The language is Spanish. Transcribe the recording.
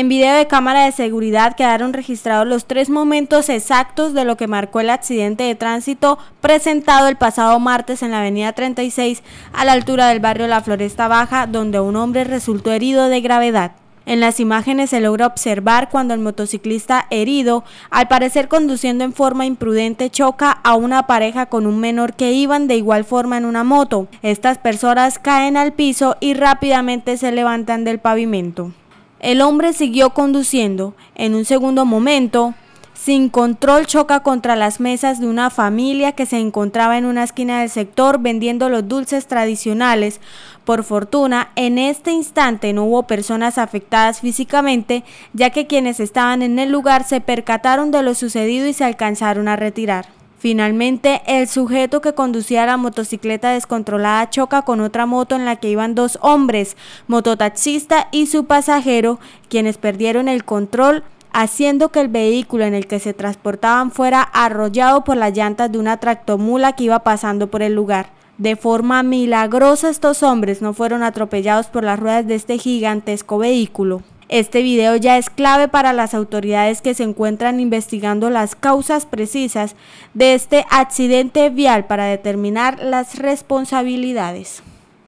En video de cámara de seguridad quedaron registrados los tres momentos exactos de lo que marcó el accidente de tránsito presentado el pasado martes en la avenida 36 a la altura del barrio La Floresta Baja, donde un hombre resultó herido de gravedad. En las imágenes se logra observar cuando el motociclista herido, al parecer conduciendo en forma imprudente, choca a una pareja con un menor que iban de igual forma en una moto. Estas personas caen al piso y rápidamente se levantan del pavimento. El hombre siguió conduciendo. En un segundo momento, sin control choca contra las mesas de una familia que se encontraba en una esquina del sector vendiendo los dulces tradicionales. Por fortuna, en este instante no hubo personas afectadas físicamente, ya que quienes estaban en el lugar se percataron de lo sucedido y se alcanzaron a retirar. Finalmente, el sujeto que conducía la motocicleta descontrolada choca con otra moto en la que iban dos hombres, mototaxista y su pasajero, quienes perdieron el control haciendo que el vehículo en el que se transportaban fuera arrollado por las llantas de una tractomula que iba pasando por el lugar. De forma milagrosa estos hombres no fueron atropellados por las ruedas de este gigantesco vehículo. Este video ya es clave para las autoridades que se encuentran investigando las causas precisas de este accidente vial para determinar las responsabilidades.